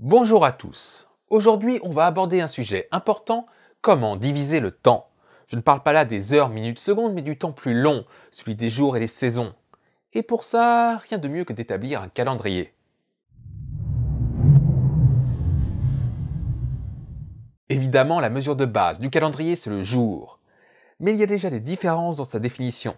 Bonjour à tous. Aujourd'hui, on va aborder un sujet important, comment diviser le temps. Je ne parle pas là des heures, minutes, secondes, mais du temps plus long, celui des jours et des saisons. Et pour ça, rien de mieux que d'établir un calendrier. Évidemment, la mesure de base du calendrier, c'est le jour. Mais il y a déjà des différences dans sa définition.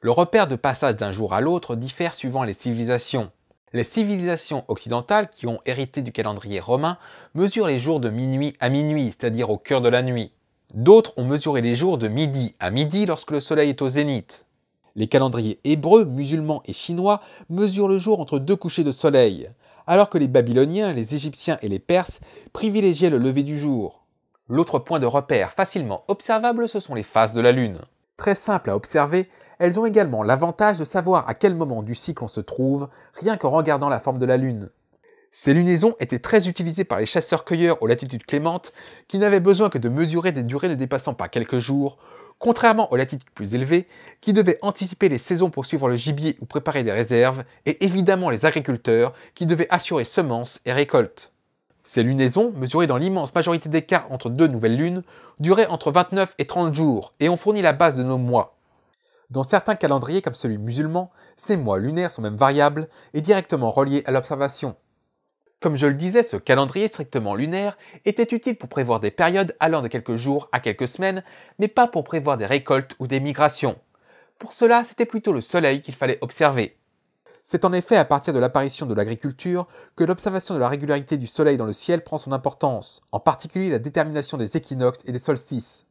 Le repère de passage d'un jour à l'autre diffère suivant les civilisations. Les civilisations occidentales qui ont hérité du calendrier romain mesurent les jours de minuit à minuit, c'est-à-dire au cœur de la nuit. D'autres ont mesuré les jours de midi à midi lorsque le soleil est au zénith. Les calendriers hébreux, musulmans et chinois mesurent le jour entre deux couchers de soleil, alors que les Babyloniens, les Égyptiens et les Perses privilégiaient le lever du jour. L'autre point de repère facilement observable, ce sont les phases de la Lune. Très simple à observer, elles ont également l'avantage de savoir à quel moment du cycle on se trouve, rien qu'en regardant la forme de la Lune. Ces lunaisons étaient très utilisées par les chasseurs-cueilleurs aux latitudes clémentes, qui n'avaient besoin que de mesurer des durées ne dépassant pas quelques jours, contrairement aux latitudes plus élevées, qui devaient anticiper les saisons pour suivre le gibier ou préparer des réserves, et évidemment les agriculteurs, qui devaient assurer semences et récoltes. Ces lunaisons, mesurées dans l'immense majorité des cas entre deux nouvelles lunes, duraient entre 29 et 30 jours, et ont fourni la base de nos mois. Dans certains calendriers comme celui musulman, ces mois lunaires sont même variables et directement reliés à l'observation. Comme je le disais, ce calendrier strictement lunaire était utile pour prévoir des périodes allant de quelques jours à quelques semaines, mais pas pour prévoir des récoltes ou des migrations. Pour cela, c'était plutôt le soleil qu'il fallait observer. C'est en effet à partir de l'apparition de l'agriculture que l'observation de la régularité du soleil dans le ciel prend son importance, en particulier la détermination des équinoxes et des solstices.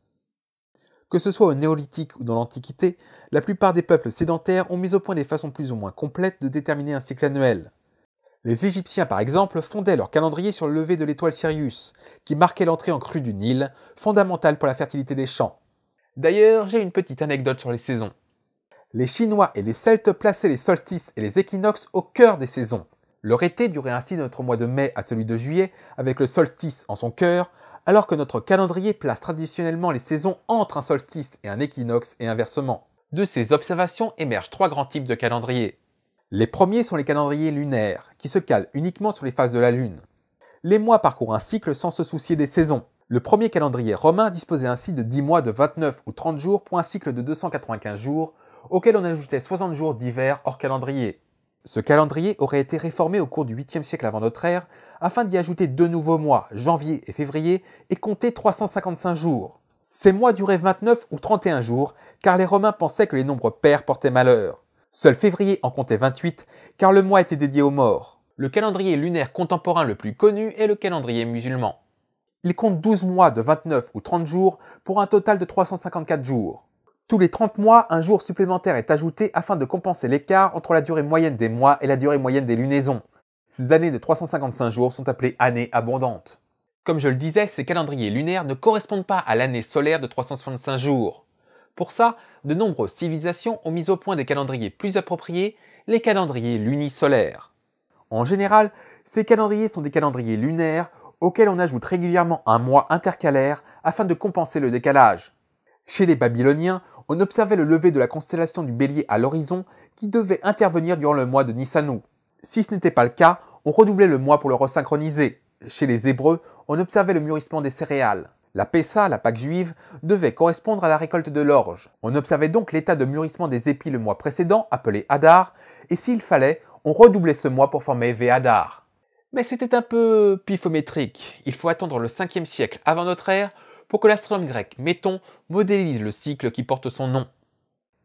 Que ce soit au néolithique ou dans l'Antiquité, la plupart des peuples sédentaires ont mis au point des façons plus ou moins complètes de déterminer un cycle annuel. Les Égyptiens, par exemple, fondaient leur calendrier sur le lever de l'étoile Sirius, qui marquait l'entrée en crue du Nil, fondamentale pour la fertilité des champs. D'ailleurs, j'ai une petite anecdote sur les saisons. Les Chinois et les Celtes plaçaient les solstices et les équinoxes au cœur des saisons. Leur été durait ainsi notre mois de mai à celui de juillet, avec le solstice en son cœur, alors que notre calendrier place traditionnellement les saisons entre un solstice et un équinoxe et inversement. De ces observations émergent trois grands types de calendriers. Les premiers sont les calendriers lunaires, qui se calent uniquement sur les phases de la Lune. Les mois parcourent un cycle sans se soucier des saisons. Le premier calendrier romain disposait ainsi de 10 mois de 29 ou 30 jours pour un cycle de 295 jours, auquel on ajoutait 60 jours d'hiver hors calendrier. Ce calendrier aurait été réformé au cours du 8e siècle avant notre ère afin d'y ajouter deux nouveaux mois, janvier et février, et compter 355 jours. Ces mois duraient 29 ou 31 jours, car les Romains pensaient que les nombres pairs portaient malheur. Seul février en comptait 28, car le mois était dédié aux morts. Le calendrier lunaire contemporain le plus connu est le calendrier musulman. Il compte 12 mois de 29 ou 30 jours pour un total de 354 jours. Tous les 30 mois, un jour supplémentaire est ajouté afin de compenser l'écart entre la durée moyenne des mois et la durée moyenne des lunaisons. Ces années de 355 jours sont appelées années abondantes. Comme je le disais, ces calendriers lunaires ne correspondent pas à l'année solaire de 365 jours. Pour ça, de nombreuses civilisations ont mis au point des calendriers plus appropriés, les calendriers lunisolaires. En général, ces calendriers sont des calendriers lunaires auxquels on ajoute régulièrement un mois intercalaire afin de compenser le décalage. Chez les Babyloniens, on observait le lever de la constellation du bélier à l'horizon qui devait intervenir durant le mois de Nisanu. Si ce n'était pas le cas, on redoublait le mois pour le resynchroniser. Chez les Hébreux, on observait le mûrissement des céréales. La Pessa, la Pâque juive, devait correspondre à la récolte de l'orge. On observait donc l'état de mûrissement des épis le mois précédent, appelé Hadar, et s'il fallait, on redoublait ce mois pour former Véhadar. Mais c'était un peu pifométrique. Il faut attendre le 5e siècle avant notre ère pour que l'astronome grec Méton modélise le cycle qui porte son nom.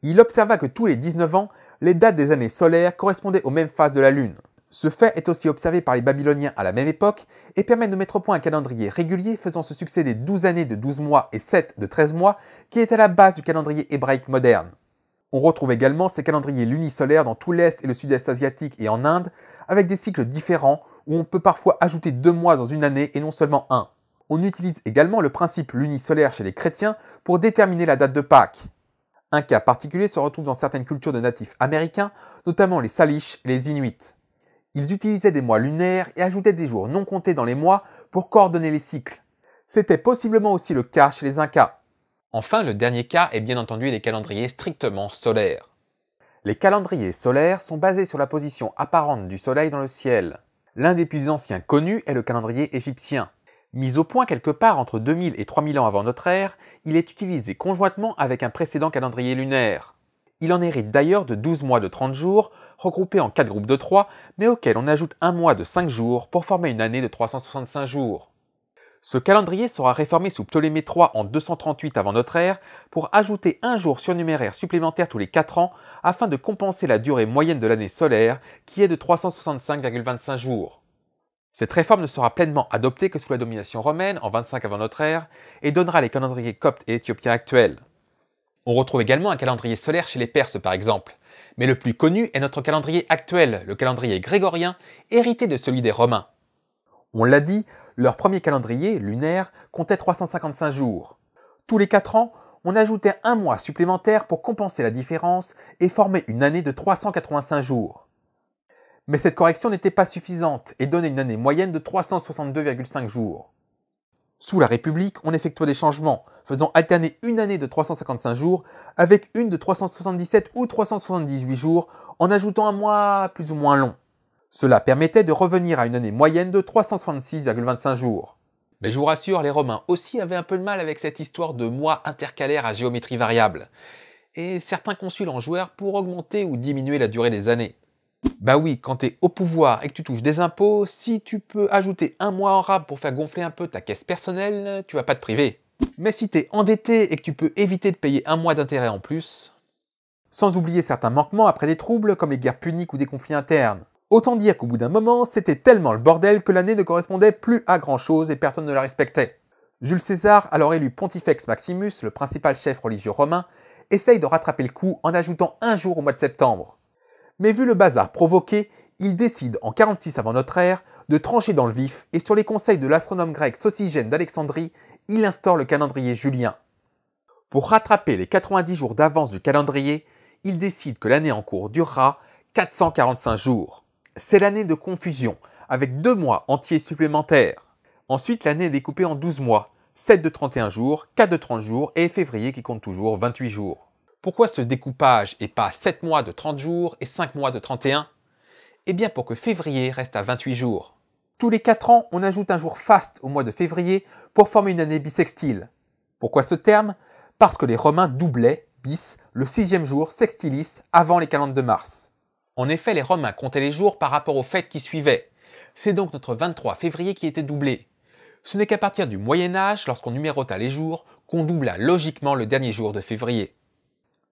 Il observa que tous les 19 ans, les dates des années solaires correspondaient aux mêmes phases de la Lune. Ce fait est aussi observé par les Babyloniens à la même époque et permet de mettre au point un calendrier régulier faisant se succéder 12 années de 12 mois et 7 de 13 mois qui est à la base du calendrier hébraïque moderne. On retrouve également ces calendriers lunisolaires dans tout l'Est et le Sud-Est asiatique et en Inde, avec des cycles différents où on peut parfois ajouter deux mois dans une année et non seulement un. On utilise également le principe lunisolaire chez les chrétiens pour déterminer la date de Pâques. Un cas particulier se retrouve dans certaines cultures de natifs américains, notamment les Salish et les Inuits. Ils utilisaient des mois lunaires et ajoutaient des jours non comptés dans les mois pour coordonner les cycles. C'était possiblement aussi le cas chez les Incas. Enfin, le dernier cas est bien entendu les calendriers strictement solaires. Les calendriers solaires sont basés sur la position apparente du Soleil dans le ciel. L'un des plus anciens connus est le calendrier égyptien. Mis au point quelque part entre 2000 et 3000 ans avant notre ère, il est utilisé conjointement avec un précédent calendrier lunaire. Il en hérite d'ailleurs de 12 mois de 30 jours, regroupés en 4 groupes de 3, mais auxquels on ajoute un mois de 5 jours pour former une année de 365 jours. Ce calendrier sera réformé sous Ptolémée III en 238 avant notre ère pour ajouter un jour surnuméraire supplémentaire tous les 4 ans afin de compenser la durée moyenne de l'année solaire qui est de 365,25 jours. Cette réforme ne sera pleinement adoptée que sous la domination romaine en 25 avant notre ère et donnera les calendriers coptes et éthiopiens actuels. On retrouve également un calendrier solaire chez les Perses par exemple, mais le plus connu est notre calendrier actuel, le calendrier grégorien, hérité de celui des Romains. On l'a dit, leur premier calendrier, lunaire, comptait 355 jours. Tous les 4 ans, on ajoutait un mois supplémentaire pour compenser la différence et former une année de 385 jours mais cette correction n'était pas suffisante et donnait une année moyenne de 362,5 jours. Sous la République, on effectuait des changements, faisant alterner une année de 355 jours avec une de 377 ou 378 jours, en ajoutant un mois plus ou moins long. Cela permettait de revenir à une année moyenne de 366,25 jours. Mais je vous rassure, les Romains aussi avaient un peu de mal avec cette histoire de mois intercalaires à géométrie variable. Et certains consuls en jouèrent pour augmenter ou diminuer la durée des années. Bah oui, quand t'es au pouvoir et que tu touches des impôts, si tu peux ajouter un mois en rab pour faire gonfler un peu ta caisse personnelle, tu vas pas te priver. Mais si t'es endetté et que tu peux éviter de payer un mois d'intérêt en plus, sans oublier certains manquements après des troubles comme les guerres puniques ou des conflits internes. Autant dire qu'au bout d'un moment, c'était tellement le bordel que l'année ne correspondait plus à grand chose et personne ne la respectait. Jules César, alors élu Pontifex Maximus, le principal chef religieux romain, essaye de rattraper le coup en ajoutant un jour au mois de septembre mais vu le bazar provoqué, il décide en 46 avant notre ère de trancher dans le vif et sur les conseils de l'astronome grec Socygène d'Alexandrie, il instaure le calendrier julien. Pour rattraper les 90 jours d'avance du calendrier, il décide que l'année en cours durera 445 jours. C'est l'année de confusion, avec deux mois entiers supplémentaires. Ensuite, l'année est découpée en 12 mois, 7 de 31 jours, 4 de 30 jours et février qui compte toujours 28 jours. Pourquoi ce découpage et pas 7 mois de 30 jours et 5 mois de 31 Eh bien pour que février reste à 28 jours. Tous les 4 ans, on ajoute un jour faste au mois de février pour former une année bissextile. Pourquoi ce terme Parce que les Romains doublaient, bis, le sixième jour, sextilis, avant les calendes de mars. En effet, les Romains comptaient les jours par rapport aux fêtes qui suivaient. C'est donc notre 23 février qui était doublé. Ce n'est qu'à partir du Moyen Âge, lorsqu'on numérota les jours, qu'on doubla logiquement le dernier jour de février.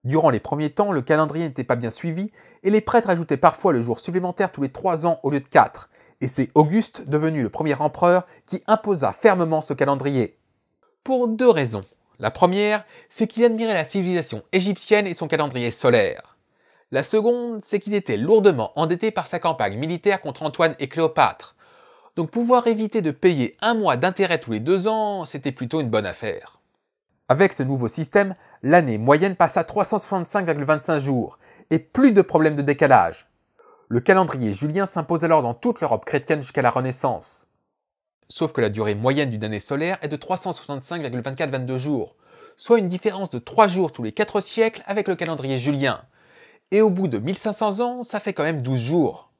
Durant les premiers temps, le calendrier n'était pas bien suivi et les prêtres ajoutaient parfois le jour supplémentaire tous les trois ans au lieu de quatre. Et c'est Auguste, devenu le premier empereur, qui imposa fermement ce calendrier. Pour deux raisons. La première, c'est qu'il admirait la civilisation égyptienne et son calendrier solaire. La seconde, c'est qu'il était lourdement endetté par sa campagne militaire contre Antoine et Cléopâtre. Donc pouvoir éviter de payer un mois d'intérêt tous les deux ans, c'était plutôt une bonne affaire. Avec ce nouveau système, l'année moyenne passe à 365,25 jours et plus de problèmes de décalage. Le calendrier julien s'impose alors dans toute l'Europe chrétienne jusqu'à la Renaissance. Sauf que la durée moyenne d'une année solaire est de 365,24-22 jours, soit une différence de 3 jours tous les 4 siècles avec le calendrier julien. Et au bout de 1500 ans, ça fait quand même 12 jours.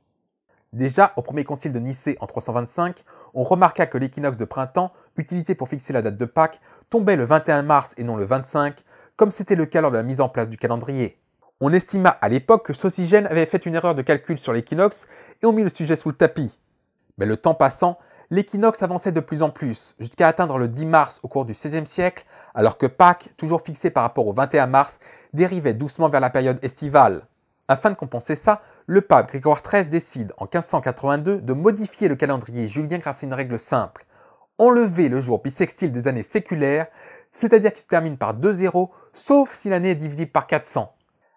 Déjà au premier concile de Nicée en 325, on remarqua que l'équinoxe de printemps, utilisé pour fixer la date de Pâques, tombait le 21 mars et non le 25, comme c'était le cas lors de la mise en place du calendrier. On estima à l'époque que Saucigène avait fait une erreur de calcul sur l'équinoxe et on mit le sujet sous le tapis. Mais le temps passant, l'équinoxe avançait de plus en plus, jusqu'à atteindre le 10 mars au cours du XVIe siècle, alors que Pâques, toujours fixé par rapport au 21 mars, dérivait doucement vers la période estivale. Afin de compenser ça, le pape Grégoire XIII décide en 1582 de modifier le calendrier julien grâce à une règle simple. Enlever le jour bissextile des années séculaires, c'est-à-dire qui se termine par 2 zéros, sauf si l'année est divisible par 400.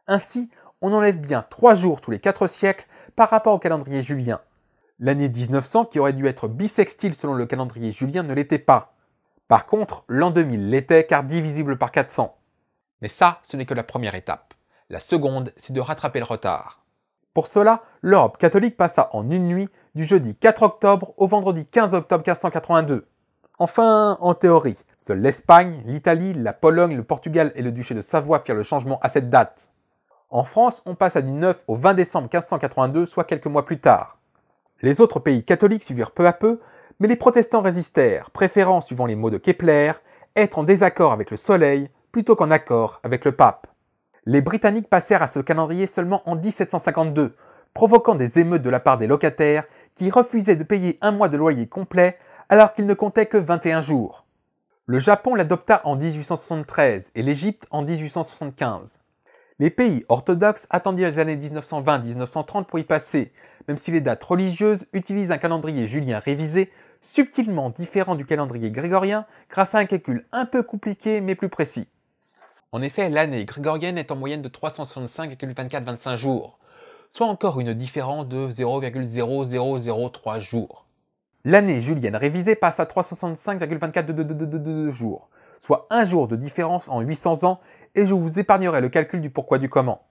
Ainsi, on enlève bien 3 jours tous les 4 siècles par rapport au calendrier julien. L'année 1900, qui aurait dû être bissextile selon le calendrier julien, ne l'était pas. Par contre, l'an 2000 l'était car divisible par 400. Mais ça, ce n'est que la première étape. La seconde, c'est de rattraper le retard. Pour cela, l'Europe catholique passa en une nuit du jeudi 4 octobre au vendredi 15 octobre 1582. Enfin, en théorie, seule l'Espagne, l'Italie, la Pologne, le Portugal et le duché de Savoie firent le changement à cette date. En France, on passa du 9 au 20 décembre 1582, soit quelques mois plus tard. Les autres pays catholiques suivirent peu à peu, mais les protestants résistèrent, préférant, suivant les mots de Kepler, être en désaccord avec le soleil plutôt qu'en accord avec le pape. Les Britanniques passèrent à ce calendrier seulement en 1752, provoquant des émeutes de la part des locataires qui refusaient de payer un mois de loyer complet alors qu'il ne comptait que 21 jours. Le Japon l'adopta en 1873 et l'Égypte en 1875. Les pays orthodoxes attendirent les années 1920-1930 pour y passer, même si les dates religieuses utilisent un calendrier julien révisé, subtilement différent du calendrier grégorien grâce à un calcul un peu compliqué mais plus précis. En effet, l'année grégorienne est en moyenne de 365,2425 jours, soit encore une différence de 0,0003 jours. L'année julienne révisée passe à 365,24 jours, soit un jour de différence en 800 ans, et je vous épargnerai le calcul du pourquoi du comment.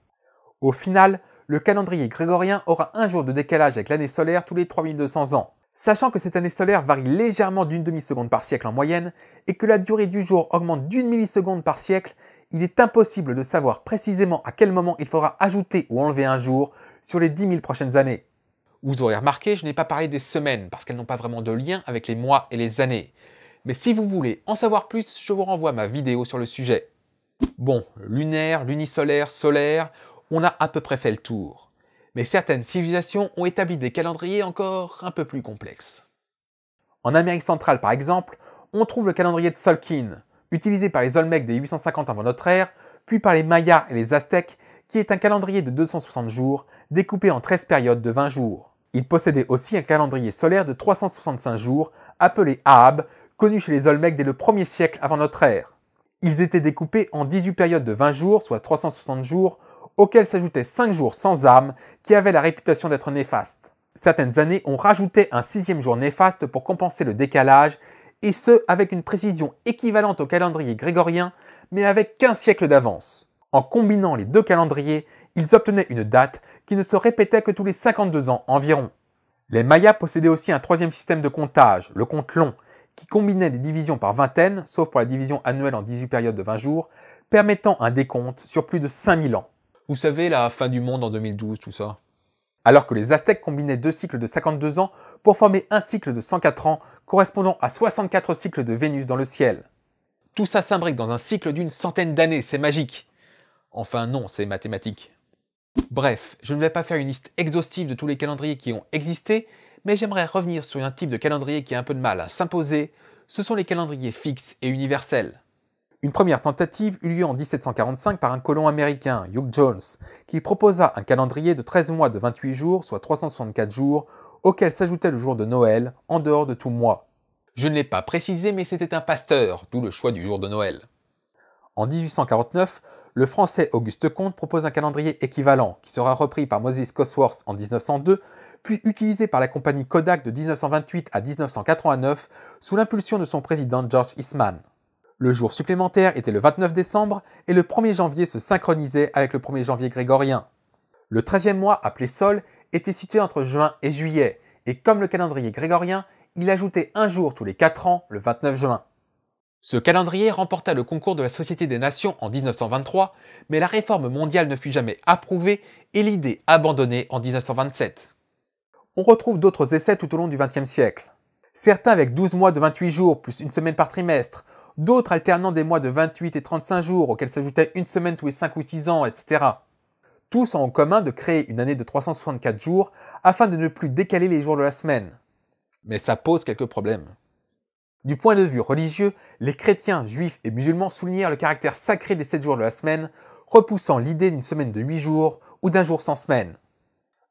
Au final, le calendrier grégorien aura un jour de décalage avec l'année solaire tous les 3200 ans. Sachant que cette année solaire varie légèrement d'une demi-seconde par siècle en moyenne, et que la durée du jour augmente d'une milliseconde par siècle, il est impossible de savoir précisément à quel moment il faudra ajouter ou enlever un jour sur les 10 000 prochaines années. Vous aurez remarqué, je n'ai pas parlé des semaines parce qu'elles n'ont pas vraiment de lien avec les mois et les années. Mais si vous voulez en savoir plus, je vous renvoie à ma vidéo sur le sujet. Bon, lunaire, lunisolaire, solaire, on a à peu près fait le tour. Mais certaines civilisations ont établi des calendriers encore un peu plus complexes. En Amérique centrale par exemple, on trouve le calendrier de Solkin, utilisé par les Olmecs dès 850 avant notre ère, puis par les Mayas et les Aztèques, qui est un calendrier de 260 jours, découpé en 13 périodes de 20 jours. Il possédait aussi un calendrier solaire de 365 jours, appelé Ahab, connu chez les Olmecs dès le 1er siècle avant notre ère. Ils étaient découpés en 18 périodes de 20 jours, soit 360 jours, auxquels s'ajoutaient 5 jours sans âme, qui avaient la réputation d'être néfastes. Certaines années, on rajoutait un sixième jour néfaste pour compenser le décalage et ce avec une précision équivalente au calendrier grégorien, mais avec 15 siècles d'avance. En combinant les deux calendriers, ils obtenaient une date qui ne se répétait que tous les 52 ans environ. Les Mayas possédaient aussi un troisième système de comptage, le compte long, qui combinait des divisions par vingtaine, sauf pour la division annuelle en 18 périodes de 20 jours, permettant un décompte sur plus de 5000 ans. Vous savez, la fin du monde en 2012, tout ça alors que les Aztèques combinaient deux cycles de 52 ans pour former un cycle de 104 ans correspondant à 64 cycles de Vénus dans le ciel. Tout ça s'imbrique dans un cycle d'une centaine d'années, c'est magique. Enfin non, c'est mathématique. Bref, je ne vais pas faire une liste exhaustive de tous les calendriers qui ont existé, mais j'aimerais revenir sur un type de calendrier qui a un peu de mal à s'imposer, ce sont les calendriers fixes et universels. Une première tentative eut lieu en 1745 par un colon américain, Hugh Jones, qui proposa un calendrier de 13 mois de 28 jours, soit 364 jours, auquel s'ajoutait le jour de Noël, en dehors de tout mois. Je ne l'ai pas précisé, mais c'était un pasteur, d'où le choix du jour de Noël. En 1849, le français Auguste Comte propose un calendrier équivalent, qui sera repris par Moses Cosworth en 1902, puis utilisé par la compagnie Kodak de 1928 à 1989, sous l'impulsion de son président George Eastman. Le jour supplémentaire était le 29 décembre et le 1er janvier se synchronisait avec le 1er janvier grégorien. Le 13e mois, appelé Sol, était situé entre juin et juillet, et comme le calendrier grégorien, il ajoutait un jour tous les 4 ans, le 29 juin. Ce calendrier remporta le concours de la Société des Nations en 1923, mais la réforme mondiale ne fut jamais approuvée et l'idée abandonnée en 1927. On retrouve d'autres essais tout au long du XXe siècle. Certains avec 12 mois de 28 jours plus une semaine par trimestre, d'autres alternant des mois de 28 et 35 jours auxquels s'ajoutait une semaine tous les 5 ou 6 ans, etc. Tous ont en commun de créer une année de 364 jours afin de ne plus décaler les jours de la semaine. Mais ça pose quelques problèmes. Du point de vue religieux, les chrétiens, juifs et musulmans soulignèrent le caractère sacré des 7 jours de la semaine, repoussant l'idée d'une semaine de 8 jours ou d'un jour sans semaine.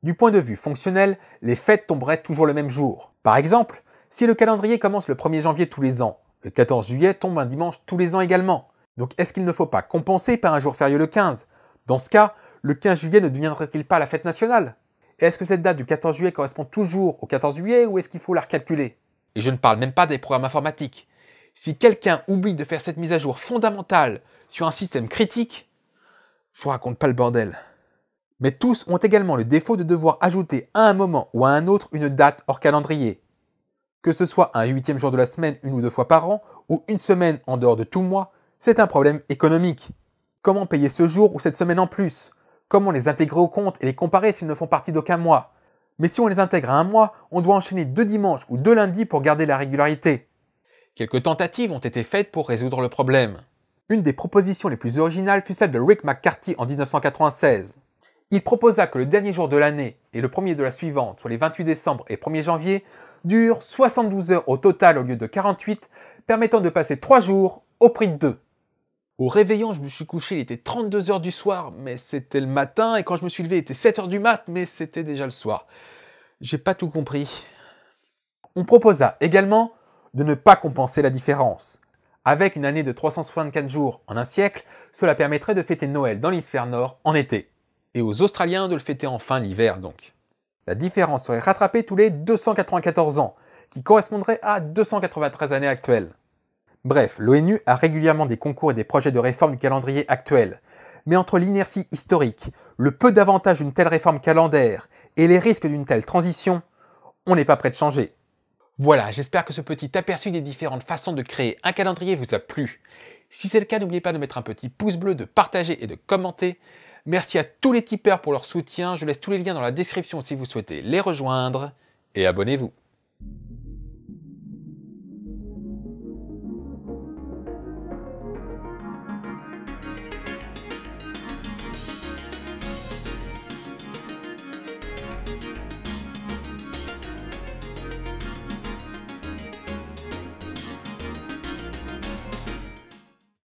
Du point de vue fonctionnel, les fêtes tomberaient toujours le même jour. Par exemple, si le calendrier commence le 1er janvier tous les ans, le 14 juillet tombe un dimanche tous les ans également. Donc est-ce qu'il ne faut pas compenser par un jour férié le 15 Dans ce cas, le 15 juillet ne deviendrait-il pas la fête nationale est-ce que cette date du 14 juillet correspond toujours au 14 juillet ou est-ce qu'il faut la recalculer Et je ne parle même pas des programmes informatiques. Si quelqu'un oublie de faire cette mise à jour fondamentale sur un système critique, je raconte pas le bordel. Mais tous ont également le défaut de devoir ajouter à un moment ou à un autre une date hors calendrier. Que ce soit un huitième jour de la semaine une ou deux fois par an, ou une semaine en dehors de tout mois, c'est un problème économique. Comment payer ce jour ou cette semaine en plus Comment les intégrer au compte et les comparer s'ils ne font partie d'aucun mois Mais si on les intègre à un mois, on doit enchaîner deux dimanches ou deux lundis pour garder la régularité. Quelques tentatives ont été faites pour résoudre le problème. Une des propositions les plus originales fut celle de Rick McCarthy en 1996. Il proposa que le dernier jour de l'année et le premier de la suivante, soit les 28 décembre et 1er janvier, durent 72 heures au total au lieu de 48, permettant de passer 3 jours au prix de 2. Au réveillant, je me suis couché, il était 32 heures du soir, mais c'était le matin, et quand je me suis levé, il était 7 heures du mat, mais c'était déjà le soir. J'ai pas tout compris. On proposa également de ne pas compenser la différence. Avec une année de 364 jours en un siècle, cela permettrait de fêter Noël dans l'hémisphère nord en été et aux Australiens de le fêter enfin l'hiver donc. La différence serait rattrapée tous les 294 ans, qui correspondrait à 293 années actuelles. Bref, l'ONU a régulièrement des concours et des projets de réforme du calendrier actuel, mais entre l'inertie historique, le peu d'avantages d'une telle réforme calendaire et les risques d'une telle transition, on n'est pas prêt de changer. Voilà, j'espère que ce petit aperçu des différentes façons de créer un calendrier vous a plu. Si c'est le cas, n'oubliez pas de mettre un petit pouce bleu, de partager et de commenter. Merci à tous les tipeurs pour leur soutien. Je laisse tous les liens dans la description si vous souhaitez les rejoindre. Et abonnez-vous.